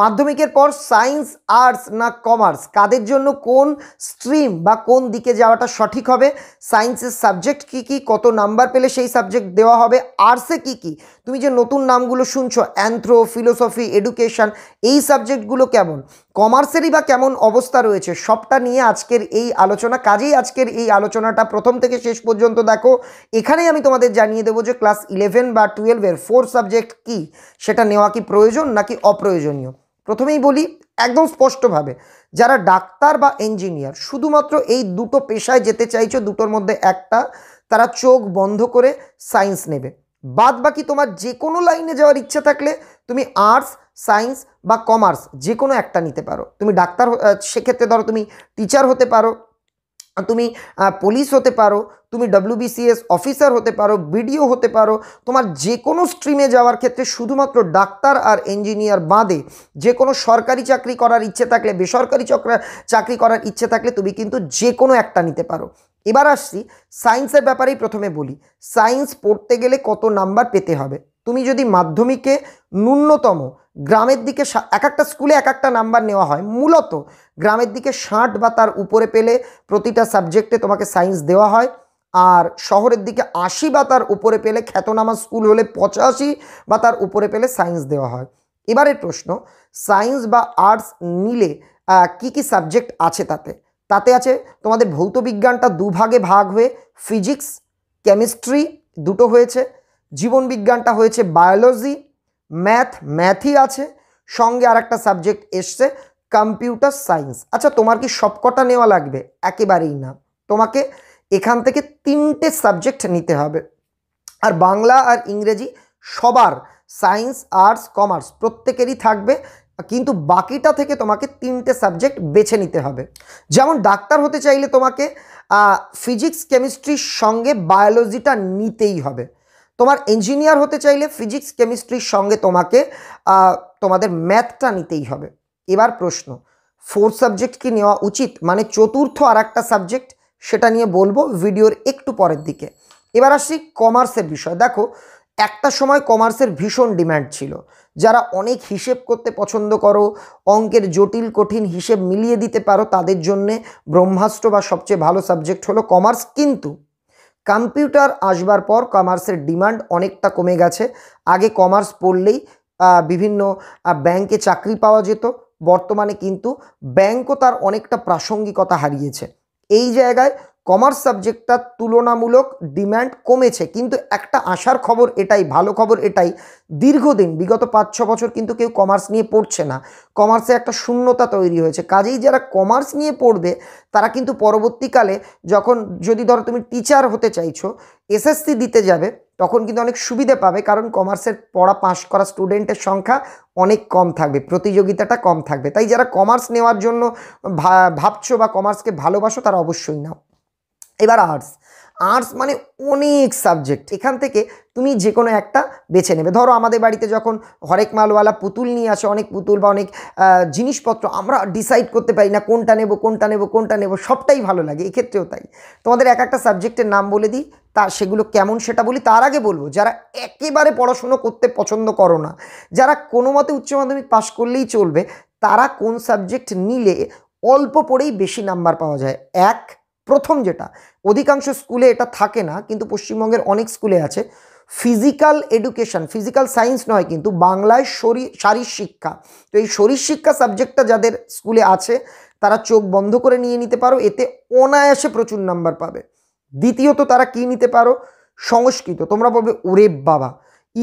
মাধ্যমিকের পর science arts না কমার্স কাদের জন্য কোন স্ট্রিম বা কোন দিকে যাওয়াটা সঠিক হবে সায়েন্সের সাবজেক্ট কি কি কত নাম্বার পেলে সেই সাবজেক্ট দেওয়া হবে আর্টসে কি কি তুমি যে নতুন নামগুলো শুনছ অ্যান্থ্রো ফিলোসফি এডুকেশান এই সাবজেক্টগুলো কেমন কমার্সেরই বা কেমন অবস্থা রয়েছে সবটা নিয়ে আজকের এই আলোচনা কাজেই আজকের এই আলোচনাটা প্রথম থেকে শেষ পর্যন্ত দেখো এখানেই আমি তোমাদের জানিয়ে দেবো যে ক্লাস ইলেভেন বা টুয়েলভের ফোর সাবজেক্ট কি সেটা নেওয়া কি প্রয়োজন নাকি অপ্রয়োজনীয় প্রথমেই বলি একদম স্পষ্টভাবে যারা ডাক্তার বা ইঞ্জিনিয়ার শুধুমাত্র এই দুটো পেশায় যেতে চাইছো দুটোর মধ্যে একটা তারা চোখ বন্ধ করে সায়েন্স নেবে বাদ বাকি তোমার যে কোনো লাইনে যাওয়ার ইচ্ছা থাকলে তুমি আর্টস সায়েন্স বা কমার্স যে কোনো একটা নিতে পারো তুমি ডাক্তার সেক্ষেত্রে ধরো তুমি টিচার হতে পারো তুমি পুলিশ হতে পারো তুমি ডব্লিউবিসিএস অফিসার হতে পারো বিডিও হতে পারো তোমার যে কোনো স্ট্রিমে যাওয়ার ক্ষেত্রে শুধুমাত্র ডাক্তার আর ইঞ্জিনিয়ার বাঁধে যে কোনো সরকারি চাকরি করার ইচ্ছে থাকলে বেসরকারি চাকরি করার ইচ্ছে থাকলে তুমি কিন্তু যে কোনো একটা নিতে পারো এবার আসছি সায়েন্সের ব্যাপারেই প্রথমে বলি সায়েন্স পড়তে গেলে কত নাম্বার পেতে হবে তুমি যদি মাধ্যমিকে ন্যূনতম গ্রামের দিকে এক একটা স্কুলে এক একটা নাম্বার নেওয়া হয় মূলত গ্রামের দিকে ষাট বা তার উপরে পেলে প্রতিটা সাবজেক্টে তোমাকে সায়েন্স দেওয়া হয় আর শহরের দিকে আশি বা তার উপরে পেলে খ্যাতনামা স্কুল হলে পঁচাশি বা তার উপরে পেলে সায়েন্স দেওয়া হয় এবারের প্রশ্ন সায়েন্স বা আর্টস নিলে কি কি সাবজেক্ট আছে তাতে তাতে আছে তোমাদের ভৌত বিজ্ঞানটা দুভাগে ভাগ হয়ে ফিজিক্স কেমিস্ট্রি দুটো হয়েছে জীবন বিজ্ঞানটা হয়েছে বায়োলজি ম্যাথ ম্যাথই আছে সঙ্গে আর একটা সাবজেক্ট এসছে কম্পিউটার সায়েন্স আচ্ছা তোমার কি সবকটা নেওয়া লাগবে একেবারেই না তোমাকে এখান থেকে তিনটে সাবজেক্ট নিতে হবে আর বাংলা আর ইংরেজি সবার সায়েন্স আর্টস কমার্স প্রত্যেকেরই থাকবে কিন্তু বাকিটা থেকে তোমাকে তিনটে সাবজেক্ট বেছে নিতে হবে যেমন ডাক্তার হতে চাইলে তোমাকে ফিজিক্স কেমিস্ট্রির সঙ্গে বায়োলজিটা নিতেই হবে তোমার ইঞ্জিনিয়ার হতে চাইলে ফিজিক্স কেমিস্ট্রির সঙ্গে তোমাকে তোমাদের ম্যাথটা নিতেই হবে এবার প্রশ্ন ফোর্থ সাবজেক্ট কি নেওয়া উচিত মানে চতুর্থ আর একটা সাবজেক্ট সেটা নিয়ে বলবো ভিডিওর একটু পরের দিকে এবার আসি কমার্সের বিষয় দেখো একটা সময় কমার্সের ভীষণ ডিম্যান্ড ছিল যারা অনেক হিসেব করতে পছন্দ করো অঙ্কের জটিল কঠিন হিসেব মিলিয়ে দিতে পারো তাদের জন্যে ব্রহ্মাস্ত্র বা সবচেয়ে ভালো সাবজেক্ট হলো কমার্স কিন্তু কম্পিউটার আসবার পর কমার্সের ডিমান্ড অনেকটা কমে গেছে আগে কমার্স পড়লেই বিভিন্ন ব্যাংকে চাকরি পাওয়া যেত বর্তমানে কিন্তু ব্যাংকও তার অনেকটা প্রাসঙ্গিকতা হারিয়েছে এই জায়গায় কমার্স সাবজেক্টটার তুলনামূলক ডিম্যান্ড কমেছে কিন্তু একটা আশার খবর এটাই ভালো খবর এটাই দীর্ঘদিন বিগত পাঁচ ছ বছর কিন্তু কেউ কমার্স নিয়ে পড়ছে না কমার্সে একটা শূন্যতা তৈরি হয়েছে কাজেই যারা কমার্স নিয়ে পড়বে তারা কিন্তু পরবর্তীকালে যখন যদি ধরো তুমি টিচার হতে চাইছো এসএসসি দিতে যাবে তখন কিন্তু অনেক সুবিধে পাবে কারণ কমার্সের পড়া পাশ করা স্টুডেন্টের সংখ্যা অনেক কম থাকবে প্রতিযোগিতাটা কম থাকবে তাই যারা কমার্স নেওয়ার জন্য ভাবছো বা কমার্সকে ভালোবাসো তারা অবশ্যই নাও এবার আর্টস আর্টস মানে অনেক সাবজেক্ট এখান থেকে তুমি যে কোনো একটা বেছে নেবে ধরো আমাদের বাড়িতে যখন হরেক মালওয়ালা পুতুল নিয়ে আসে অনেক পুতুল বা অনেক জিনিসপত্র আমরা ডিসাইড করতে পারি না কোনটা নেব কোনটা নেব কোনটা নেব সবটাই ভালো লাগে এক্ষেত্রেও তাই তোমাদের এক একটা সাবজেক্টের নাম বলে দিই তা সেগুলো কেমন সেটা বলি তার আগে বলবো যারা একেবারে পড়াশুনো করতে পছন্দ করো না যারা কোনো মতে উচ্চ মাধ্যমিক পাশ করলেই চলবে তারা কোন সাবজেক্ট নিলে অল্প পড়েই বেশি নাম্বার পাওয়া যায় এক প্রথম যেটা অধিকাংশ স্কুলে এটা থাকে না কিন্তু পশ্চিমবঙ্গের অনেক স্কুলে আছে ফিজিক্যাল এডুকেশন ফিজিক্যাল সায়েন্স নয় কিন্তু বাংলায় শরীর শারীর শিক্ষা তো এই শরীর শিক্ষা সাবজেক্টটা যাদের স্কুলে আছে তারা চোখ বন্ধ করে নিয়ে নিতে পারো এতে অনায়াসে প্রচুর নাম্বার পাবে দ্বিতীয়ত তারা কি নিতে পারো সংস্কৃত তোমরা বলবে ওরে বাবা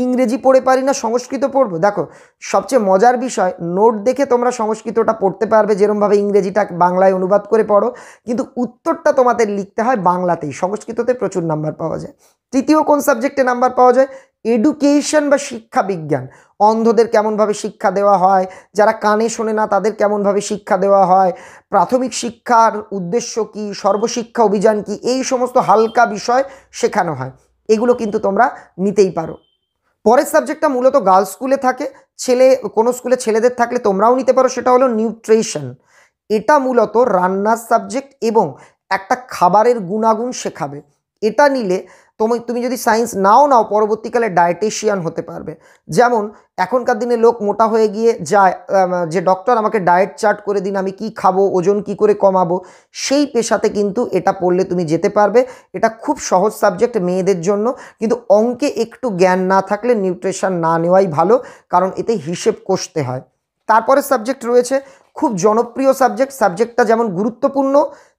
ইংরেজি পড়ে পারি না সংস্কৃত পড়বো দেখো সবচেয়ে মজার বিষয় নোট দেখে তোমরা সংস্কৃতটা পড়তে পারবে যেরমভাবে ইংরেজিটা বাংলায় অনুবাদ করে পড়ো কিন্তু উত্তরটা তোমাদের লিখতে হয় বাংলাতেই সংস্কৃততে প্রচুর নাম্বার পাওয়া যায় তৃতীয় কোন সাবজেক্টে নাম্বার পাওয়া যায় এডুকেশন বা শিক্ষা বিজ্ঞান অন্ধদের কেমনভাবে শিক্ষা দেওয়া হয় যারা কানে শোনে না তাদের কেমনভাবে শিক্ষা দেওয়া হয় প্রাথমিক শিক্ষার উদ্দেশ্য কি সর্বশিক্ষা অভিযান কি এই সমস্ত হালকা বিষয় শেখানো হয় এগুলো কিন্তু তোমরা নিতেই পারো পরের সাবজেক্টটা মূলত গার্লস স্কুলে থাকে ছেলে কোনো স্কুলে ছেলেদের থাকলে তোমরাও নিতে পারো সেটা হলো নিউট্রিশন এটা মূলত রান্নার সাবজেক্ট এবং একটা খাবারের গুণাগুণ শেখাবে এটা নিলে তুমি তুমি যদি সায়েন্স নাও নাও পরবর্তীকালে ডায়েটিশিয়ান হতে পারবে যেমন এখনকার দিনে লোক মোটা হয়ে গিয়ে যায় যে ডক্টর আমাকে ডায়েট চার্ট করে দিন আমি কি খাবো ওজন কি করে কমাবো সেই পেশাতে কিন্তু এটা পড়লে তুমি যেতে পারবে এটা খুব সহজ সাবজেক্ট মেয়েদের জন্য কিন্তু অঙ্কে একটু জ্ঞান না থাকলে নিউট্রিশন না নেওয়াই ভালো কারণ এতে হিসেব কষতে হয় তারপরে সাবজেক্ট রয়েছে খুব জনপ্রিয় সাবজেক্ট সাবজেক্টটা যেমন গুরুত্বপূর্ণ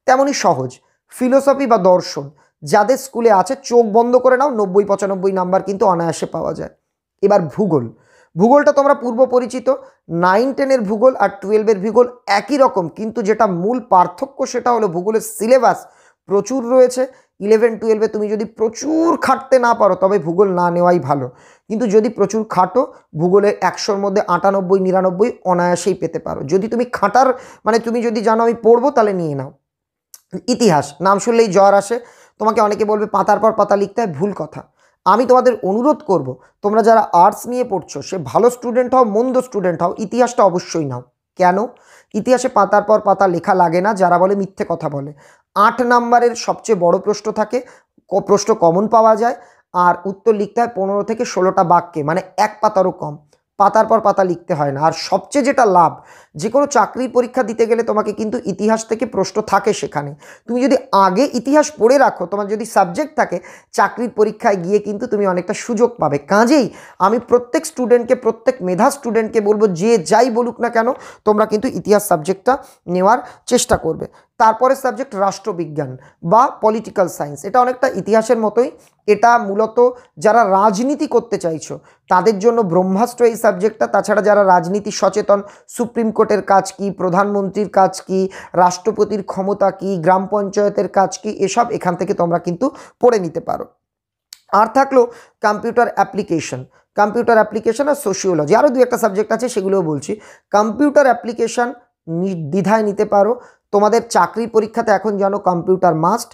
তেমনই সহজ ফিলোসফি বা দর্শন যাদের স্কুলে আছে চোখ বন্ধ করে নাও নব্বই পঁচানব্বই নাম্বার কিন্তু অনায়াসে পাওয়া যায় এবার ভূগোল ভূগোলটা তোমরা পূর্ব পরিচিত নাইন টেনের ভূগোল আর টুয়েলভের ভূগোল একই রকম কিন্তু যেটা মূল পার্থক্য সেটা হলো ভূগোলের সিলেবাস প্রচুর রয়েছে ইলেভেন টুয়েলভে তুমি যদি প্রচুর খাটতে না পারো তবে ভূগোল না নেওয়াই ভালো কিন্তু যদি প্রচুর খাটো ভূগোলের একশোর মধ্যে আটানব্বই নিরানব্বই অনায়াসেই পেতে পারো যদি তুমি খাটার মানে তুমি যদি জানো আমি পড়বো তাহলে নিয়ে নাও ইতিহাস নাম শুনলেই জ্বর আসে তোমাকে অনেকে বলবে পাতার পর পাতা লিখতে হয় ভুল কথা আমি তোমাদের অনুরোধ করব তোমরা যারা আর্টস নিয়ে পড়ছো সে ভালো স্টুডেন্ট হও মন্দ স্টুডেন্ট হও ইতিহাসটা অবশ্যই নাও কেন ইতিহাসে পাতার পর পাতা লেখা লাগে না যারা বলে মিথ্যে কথা বলে আট নাম্বারের সবচেয়ে বড় প্রশ্ন থাকে প্রশ্ন কমন পাওয়া যায় আর উত্তর লিখতে হয় পনেরো থেকে ষোলোটা বাক্যে মানে এক পাতারও কম পাতার পর পাতা লিখতে হয় না আর সবচেয়ে যেটা লাভ যে কোনো চাকরির পরীক্ষা দিতে গেলে তোমাকে কিন্তু ইতিহাস থেকে প্রশ্ন থাকে সেখানে তুমি যদি আগে ইতিহাস পড়ে রাখো তোমার যদি সাবজেক্ট থাকে চাকরির পরীক্ষায় গিয়ে কিন্তু তুমি অনেকটা সুযোগ পাবে কাজেই আমি প্রত্যেক স্টুডেন্টকে প্রত্যেক মেধা স্টুডেন্টকে বলবো যে যাই বলুক না কেন তোমরা কিন্তু ইতিহাস সাবজেক্টটা নেওয়ার চেষ্টা করবে তারপরে সাবজেক্ট রাষ্ট্রবিজ্ঞান বা পলিটিক্যাল সায়েন্স এটা অনেকটা ইতিহাসের মতোই এটা মূলত যারা রাজনীতি করতে চাইছো তাদের জন্য ব্রহ্মাস্ত্র এই সাবজেক্টটা তাছাড়া যারা রাজনীতি সচেতন সুপ্রিম কোর্টের কাজ কি প্রধানমন্ত্রীর কাজ কি রাষ্ট্রপতির ক্ষমতা কি গ্রাম পঞ্চায়েতের কাজ কি এসব এখান থেকে তোমরা কিন্তু পড়ে নিতে পারো আর থাকলো কম্পিউটার অ্যাপ্লিকেশন কম্পিউটার অ্যাপ্লিকেশন আর সোশিওলজি আরও দু একটা সাবজেক্ট আছে সেগুলোও বলছি কম্পিউটার অ্যাপ্লিকেশান দ্বিধায় নিতে পারো তোমাদের চাকরি পরীক্ষাতে এখন জানো কম্পিউটার মাস্ট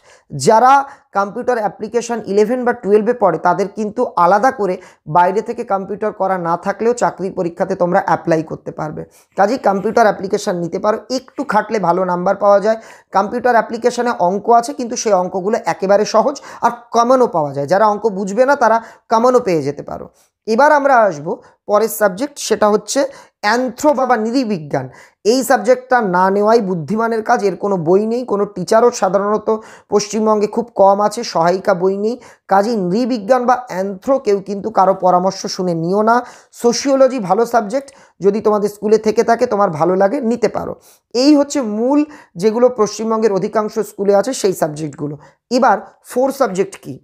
যারা কম্পিউটার অ্যাপ্লিকেশান ইলেভেন বা টুয়েলভে পড়ে তাদের কিন্তু আলাদা করে বাইরে থেকে কম্পিউটার করা না থাকলেও চাকরি পরীক্ষাতে তোমরা অ্যাপ্লাই করতে পারবে কাজেই কম্পিউটার অ্যাপ্লিকেশান নিতে পারো একটু খাটলে ভালো নাম্বার পাওয়া যায় কম্পিউটার অ্যাপ্লিকেশানে অঙ্ক আছে কিন্তু সেই অঙ্কগুলো একেবারে সহজ আর কমনও পাওয়া যায় যারা অঙ্ক বুঝবে না তারা কমনও পেয়ে যেতে পারো এবার আমরা আসব পরের সাবজেক্ট সেটা হচ্ছে অ্যান্থ্রো বা নিরিবিজ্ঞান এই সাবজেক্টটা না নেওয়াই বুদ্ধিমানের কাজ এর কোনো বই নেই কোনো টিচারও সাধারণত পশ্চিমবঙ্গে খুব কম আছে সহায়িকা বই নেই কাজেই নৃবিজ্ঞান বা অ্যান্থ্রো কেউ কিন্তু কারো পরামর্শ শুনে নিও না সোশিওলজি ভালো সাবজেক্ট যদি তোমাদের স্কুলে থেকে থাকে তোমার ভালো লাগে নিতে পারো এই হচ্ছে মূল যেগুলো পশ্চিমবঙ্গের অধিকাংশ স্কুলে আছে সেই সাবজেক্টগুলো এবার ফোর সাবজেক্ট কী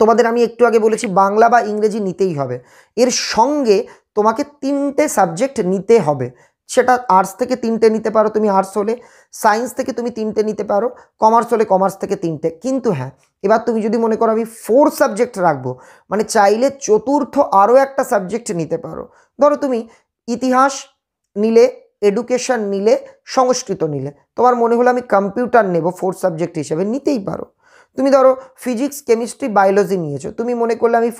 তোমাদের আমি একটু আগে বলেছি বাংলা বা ইংরেজি নিতেই হবে এর সঙ্গে তোমাকে তিনটে সাবজেক্ট নিতে হবে সেটা আর্টস থেকে তিনটে নিতে পারো তুমি আর্টস হলে সায়েন্স থেকে তুমি তিনটে নিতে পারো কমার্স হলে কমার্স থেকে তিনটে কিন্তু হ্যাঁ এবার তুমি যদি মনে করো আমি ফোর সাবজেক্ট রাখবো মানে চাইলে চতুর্থ আরও একটা সাবজেক্ট নিতে পারো ধরো তুমি ইতিহাস নিলে এডুকেশন নিলে সংস্কৃত নিলে তোমার মনে হলো আমি কম্পিউটার নেব ফোর্থ সাবজেক্ট হিসেবে নিতেই পারো তুমি ধরো ফিজিক্স কেমিস্ট্রি বায়োলজি নিয়েছো তুমি মনে করলে আমি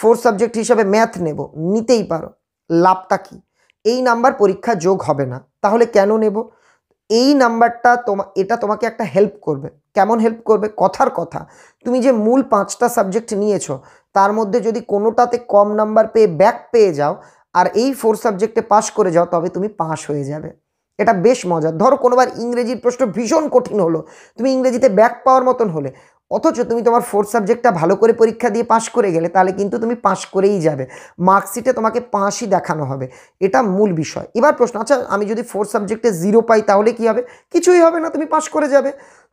ফোর্থ সাবজেক্ট হিসাবে ম্যাথ নেব নিতেই পারো লাভটা কী এই নাম্বার পরীক্ষা যোগ হবে না তাহলে কেন নেব এই নাম্বারটা তোমা এটা তোমাকে একটা হেল্প করবে কেমন হেল্প করবে কথার কথা তুমি যে মূল পাঁচটা সাবজেক্ট নিয়েছো তার মধ্যে যদি কোনোটাতে কম নাম্বার পেয়ে ব্যাক পেয়ে যাও আর এই ফোর সাবজেক্টে পাস করে যাও তবে তুমি পাস হয়ে যাবে এটা বেশ মজার ধরো কোনোবার ইংরেজির প্রশ্ন ভীষণ কঠিন হলো তুমি ইংরেজিতে ব্যাক পাওয়ার মতন হলে অথচ তুমি তোমার ফোর্থ সাবজেক্টটা ভালো করে পরীক্ষা দিয়ে পাশ করে গেলে তাহলে কিন্তু তুমি পাশ করেই যাবে মার্কশিটে তোমাকে পাঁচই দেখানো হবে এটা মূল বিষয় এবার প্রশ্ন আচ্ছা আমি যদি ফোর্থ সাবজেক্টে জিরো পাই তাহলে কি হবে কিছুই হবে না তুমি পাশ করে যাবে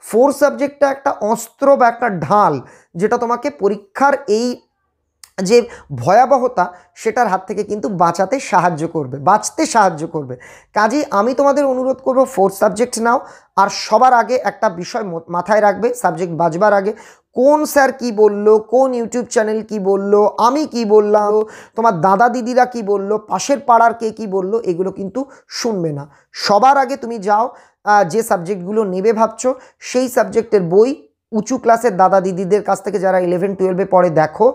ফোর্থ সাবজেক্টটা একটা অস্ত্র বা একটা ঢাল যেটা তোমাকে পরীক্ষার এই যে ভয়াবহতা সেটার হাত থেকে কিন্তু বাঁচাতে সাহায্য করবে বাঁচতে সাহায্য করবে কাজেই আমি তোমাদের অনুরোধ করব ফোর্থ সাবজেক্ট নাও আর সবার আগে একটা বিষয় মাথায় রাখবে সাবজেক্ট বাজবার আগে কোন স্যার কি বলল কোন ইউটিউব চ্যানেল কি বলল আমি কি বললাম তোমার দাদা দিদিরা কি বলল পাশের পাড়ার কে কি বলল এগুলো কিন্তু শুনবে না সবার আগে তুমি যাও যে সাবজেক্টগুলো নেবে ভাবছো সেই সাবজেক্টের বই উঁচু ক্লাসের দাদা দিদিদের কাছ থেকে যারা ইলেভেন টুয়েলভে পড়ে দেখো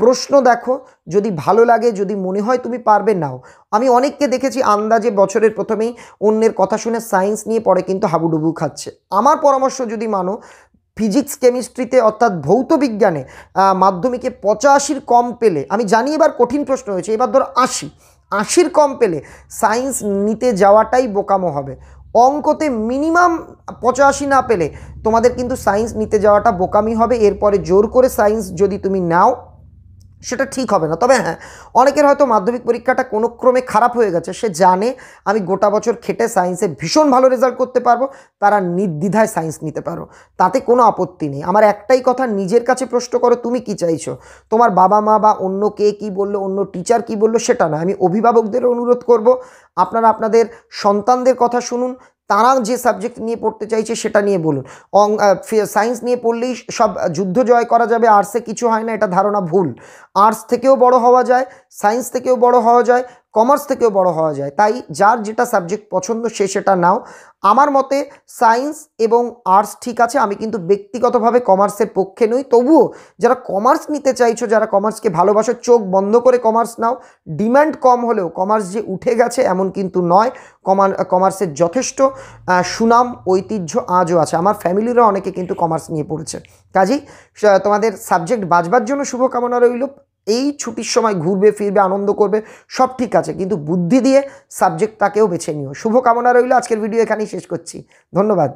প্রশ্ন দেখো যদি ভালো লাগে যদি মনে হয় তুমি পারবে নাও আমি অনেককে দেখেছি আন্দাজে বছরের প্রথমেই অন্যের কথা শুনে সায়েন্স নিয়ে পড়ে কিন্তু হাবুডুবু খাচ্ছে আমার পরামর্শ যদি মানো ফিজিক্স কেমিস্ট্রিতে অর্থাৎ ভৌত বিজ্ঞানে মাধ্যমিকে পঁচাশির কম পেলে আমি জানি এবার কঠিন প্রশ্ন হয়েছে এবার ধরো আশি আশির কম পেলে সায়েন্স নিতে যাওয়াটাই বোকামো হবে অঙ্কতে মিনিমাম পঁচাশি না পেলে তোমাদের কিন্তু সায়েন্স নিতে যাওয়াটা বোকামি হবে এরপরে জোর করে সায়েন্স যদি তুমি নাও সেটা ঠিক হবে না তবে হ্যাঁ অনেকের হয়তো মাধ্যমিক পরীক্ষাটা কোনো ক্রমে খারাপ হয়ে গেছে সে জানে আমি গোটা বছর খেটে সায়েন্সে ভীষণ ভালো রেজাল্ট করতে পারবো তারা নির্দ্বিধায় সায়েন্স নিতে পারো তাতে কোনো আপত্তি নেই আমার একটাই কথা নিজের কাছে প্রশ্ন করো তুমি কি চাইছো তোমার বাবা মা বা অন্য কে কি বললো অন্য টিচার কি বললো সেটা না আমি অভিভাবকদের অনুরোধ করব আপনারা আপনাদের সন্তানদের কথা শুনুন তারা যে সাবজেক্ট নিয়ে পড়তে চাইছে সেটা নিয়ে বলুন অং সায়েন্স নিয়ে পড়লেই সব যুদ্ধ জয় করা যাবে আর্টসে কিছু হয় না এটা ধারণা ভুল আর্টস থেকেও বড় হওয়া যায় সায়েন্স থেকেও বড় হওয়া যায় কমার্স থেকেও বড় হওয়া যায় তাই যার যেটা সাবজেক্ট পছন্দ সে সেটা নাও আমার মতে সায়েন্স এবং আর্টস ঠিক আছে আমি কিন্তু ব্যক্তিগতভাবে কমার্সের পক্ষে নই তবুও যারা কমার্স নিতে চাইছো যারা কমার্সকে ভালোবাসো চোখ বন্ধ করে কমার্স নাও ডিম্যান্ড কম হলেও কমার্স যে উঠে গেছে এমন কিন্তু নয় কমার কমার্সের যথেষ্ট সুনাম ঐতিহ্য আজও আছে আমার ফ্যামিলিরও অনেকে কিন্তু কমার্স নিয়ে পড়েছে কাজেই তোমাদের সাবজেক্ট বাজবার জন্য শুভকামনা রইল এই ছুটির সময় ঘুরবে ফিরবে আনন্দ করবে সব ঠিক আছে কিন্তু বুদ্ধি দিয়ে সাবজেক্ট তাকেও বেছে নিও শুভকামনা রইল আজকের ভিডিও এখানেই শেষ করছি ধন্যবাদ